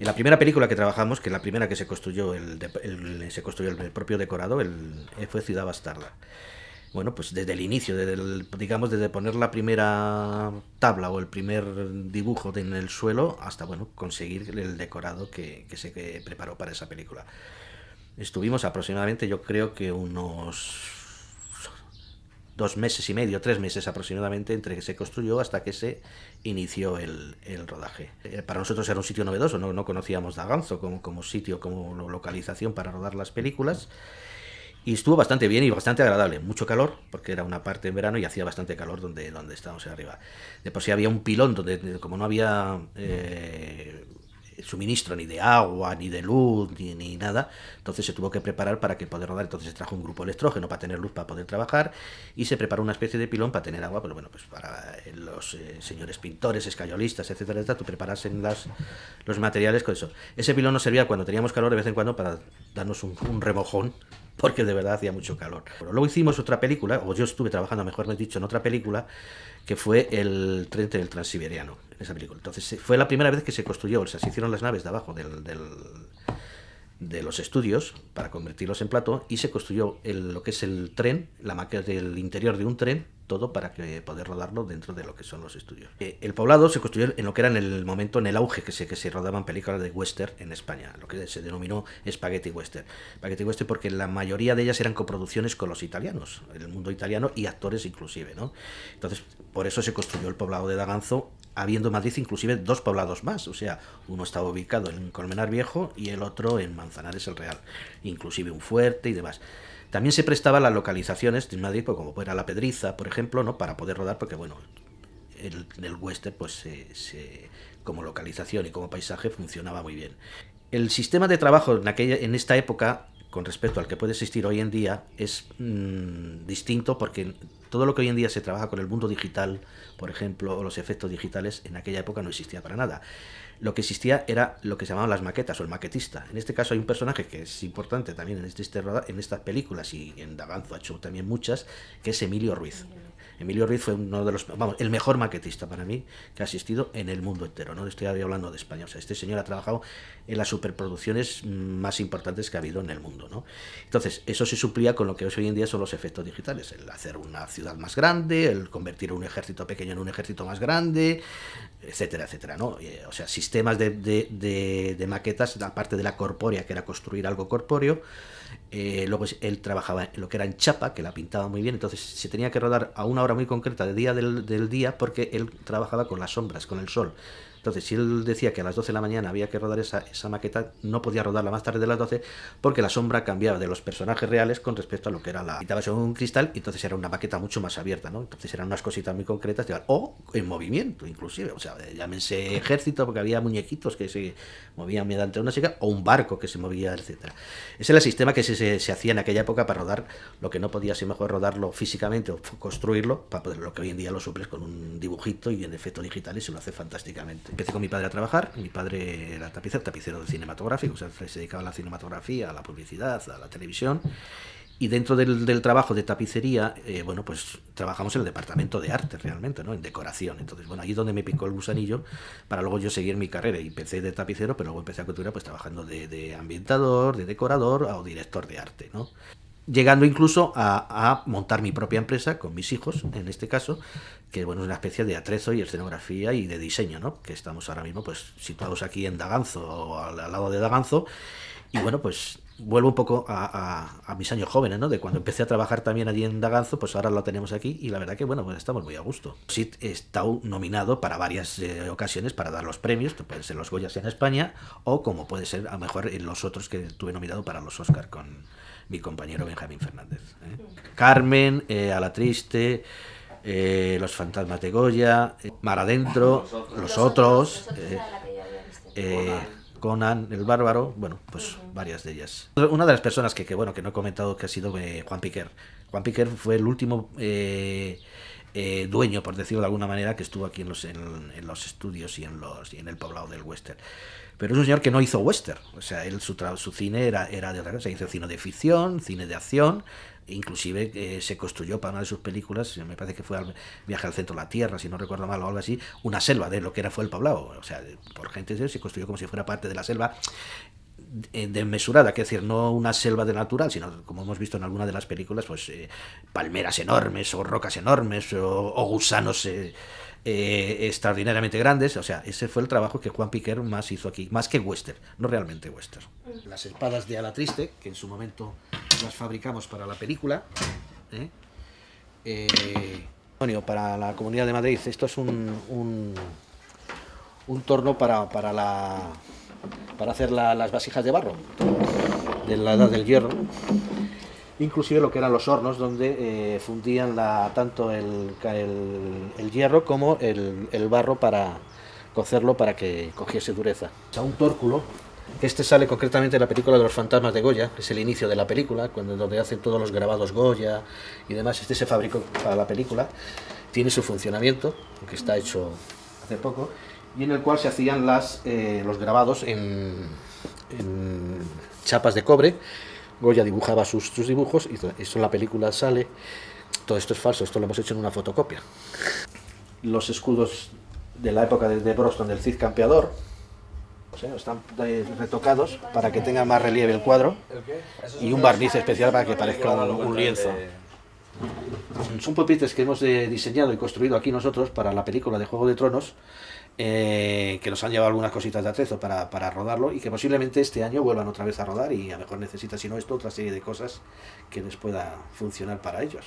En la primera película que trabajamos, que es la primera que se construyó el, se construyó el propio decorado, el, eh, fue Ciudad Bastarda. Bueno, pues desde el inicio, desde digamos, desde poner la primera tabla o el primer dibujo en el suelo hasta, bueno, conseguir el decorado que se preparó para esa película. Estuvimos aproximadamente, yo creo que unos dos meses y medio, tres meses aproximadamente entre que se construyó hasta que se inició el, rodaje. Eh, para nosotros era un sitio novedoso, no, no conocíamos Daganzo como, como sitio, como localización para rodar las películas. Y estuvo bastante bien y bastante agradable. Mucho calor, porque era una parte en verano y hacía bastante calor donde, donde estábamos arriba. De por sí había un pilón donde, como no había eh, suministro ni de agua, ni de luz, ni, ni, nada. Entonces se tuvo que preparar para que poder rodar. Entonces se trajo un grupo de para tener luz, para poder trabajar. Y se preparó una especie de pilón para tener agua, pero bueno, pues para eh, los eh, señores pintores, escayolistas, etcétera, etcétera, preparasen las, los materiales con eso. Ese pilón nos servía cuando teníamos calor de vez en cuando para darnos un, un remojón porque de verdad hacía mucho calor. Pero luego hicimos otra película, o yo estuve trabajando, mejor he dicho, en otra película, que fue el tren del transiberiano, esa película. Entonces eh, fue la primera vez que se construyó, o sea, se hicieron las naves de abajo del, de los estudios para convertirlos en plato... y se construyó lo que es el tren, la maqueta del interior de un tren todo para que eh, poder rodarlo dentro de lo que son los estudios. Eh, el poblado se construyó en lo que era en el momento, en el auge que se, que se rodaban películas de western en España, lo que se denominó Spaghetti Western. Spaghetti Western porque la mayoría de ellas eran coproducciones con los italianos, el mundo italiano y actores inclusive, ¿no? Entonces, por eso se construyó el poblado de Daganzo, habiendo en Madrid inclusive dos poblados más, o sea, uno estaba ubicado en Colmenar Viejo y el otro en Manzanares el Real, inclusive un fuerte y demás. También se prestaba las localizaciones de Madrid, pues como fuera La Pedriza, por ejemplo, ¿no? para poder rodar, porque bueno, el, el western, pues como localización y como paisaje funcionaba muy bien. El sistema de trabajo en, aquella, en esta época con respecto al que puede existir hoy en día es mm, distinto porque todo lo que hoy en día se trabaja con el mundo digital, por ejemplo, o los efectos digitales, en aquella época no existía para nada. Lo que existía era lo que se llamaban las maquetas o el maquetista. En este caso hay un personaje que es importante también en, este, este en estas películas y en Davanzo ha también muchas, que es Emilio Ruiz. Emilio Ruiz fue uno de los, vamos, el mejor maquetista para mí que ha asistido en el mundo entero, no estoy hablando de España, sea, este señor ha trabajado en las superproducciones más importantes que ha habido en el mundo, ¿no? Entonces, eso se suplía con lo que hoy en día son los efectos digitales, el hacer una ciudad más grande, el convertir un ejército pequeño en un ejército más grande, etcétera, etcétera, ¿no? O sea, sistemas de, de, de, de maquetas, aparte de la corpórea, que era construir algo corpóreo, eh, luego él trabajaba en lo que era en chapa, que la pintaba muy bien, entonces se tenía que rodar a una hora muy concreta de día del, del día porque él trabajaba con las sombras, con el sol. Entonces, si él decía que a las 12 de la mañana había que rodar esa, maqueta, no podía rodarla más tarde de las 12 porque la sombra cambiaba de los personajes reales con respecto a lo que era la... sobre un cristal y entonces era una maqueta mucho más abierta, ¿no? Entonces eran unas cositas muy concretas o en movimiento inclusive, o sea, llámense ejército porque había muñequitos que se movían mediante una chica o un barco que se movía, etcétera. Ese era el sistema que se, hacía en aquella época para rodar lo que no podía ser mejor rodarlo físicamente o construirlo para poder lo que hoy en día lo suples con un dibujito y en efecto digital y se lo hace fantásticamente empecé con mi padre a trabajar. Mi padre era tapicero, tapicero de cinematográfico, o sea, se dedicaba a la cinematografía, a la publicidad, a la televisión. Y dentro del, trabajo de tapicería, eh, bueno, pues trabajamos en el departamento de arte realmente, ¿no? En decoración. Entonces, bueno, ahí es donde me picó el gusanillo para luego yo seguir mi carrera. Y empecé de tapicero, pero luego empecé a cultura pues trabajando de, de ambientador, de decorador o director de arte, ¿no? llegando incluso a, montar mi propia empresa con mis hijos, en este caso, que bueno, es una especie de atrezo y escenografía y de diseño, ¿no? Que estamos ahora mismo pues situados aquí en Daganzo o al, al lado de Daganzo y bueno, pues vuelvo un poco a, mis años jóvenes, ¿no? De cuando empecé a trabajar también allí en Daganzo, pues ahora lo tenemos aquí y la verdad que, bueno, pues estamos muy a gusto. Sí, estado nominado para varias eh, ocasiones para dar los premios, que pueden ser los Goyas en España o como puede ser, a lo mejor, en los otros que tuve nominado para los Oscar con mi compañero Benjamín Fernández. ¿eh? Carmen, eh, A la Triste... Eh, los fantasmas de Goya, Mar Adentro, los, otros, los los otros Conan el Bárbaro, bueno, pues varias de ellas. Una de las personas que, bueno, que no he comentado que ha sido eh, Juan Piquer. Juan Piquer fue el último eh, eh, dueño, por decirlo de alguna manera, que estuvo aquí en los, en, los estudios y en, los, y en el poblado del western. Pero es un señor que no hizo western, o sea, él, su, su cine era, era de otra hizo cine de ficción, cine de acción, inclusive eh, se construyó para una de sus películas, eh, me parece que fue al Viaje al Centro de la Tierra, si no recuerdo mal o algo así, una selva de lo que era fue el poblado, o sea, por gente se construyó como si fuera parte de la selva eh, desmesurada, que decir, no una selva de natural, sino como hemos visto en alguna de las películas, pues eh, palmeras enormes o rocas enormes o, gusanos eh, extraordinariamente grandes. O sea, ese fue el trabajo que Juan Piquer más hizo aquí, más que western, no realmente western. Las espadas de ala triste, que en su momento las fabricamos para la película. Antonio, para la Comunidad de Madrid, esto es un, un, torno para la para hacer las vasijas de barro de la edad del hierro, inclusive lo que eran los hornos donde eh, fundían la, tanto el, hierro como el, barro para cocerlo para que cogiese dureza. A un tórculo este sale concretamente en la película de los fantasmas de Goya, es el inicio de la película, cuando, donde hacen todos los grabados Goya y demás. Este se fabricó para la película, tiene su funcionamiento, que está hecho hace poco, y en el cual se hacían las, eh, los grabados en, chapas de cobre. Goya dibujaba sus, dibujos y eso en la película sale. Todo esto es falso, esto lo hemos hecho en una fotocopia. Los escudos de la época de, de del Cid Campeador, están eh, retocados para que tenga más relieve el cuadro y un barniz especial para que parezca un, lienzo. Son pupitres que hemos eh, diseñado y construido aquí nosotros para la película de Juego de Tronos eh, que los han llevado algunas cositas de atrezo para, para, rodarlo y que posiblemente este año vuelvan otra vez a rodar y a lo mejor necesita, si no esto, otra serie de cosas que les pueda funcionar para ellos.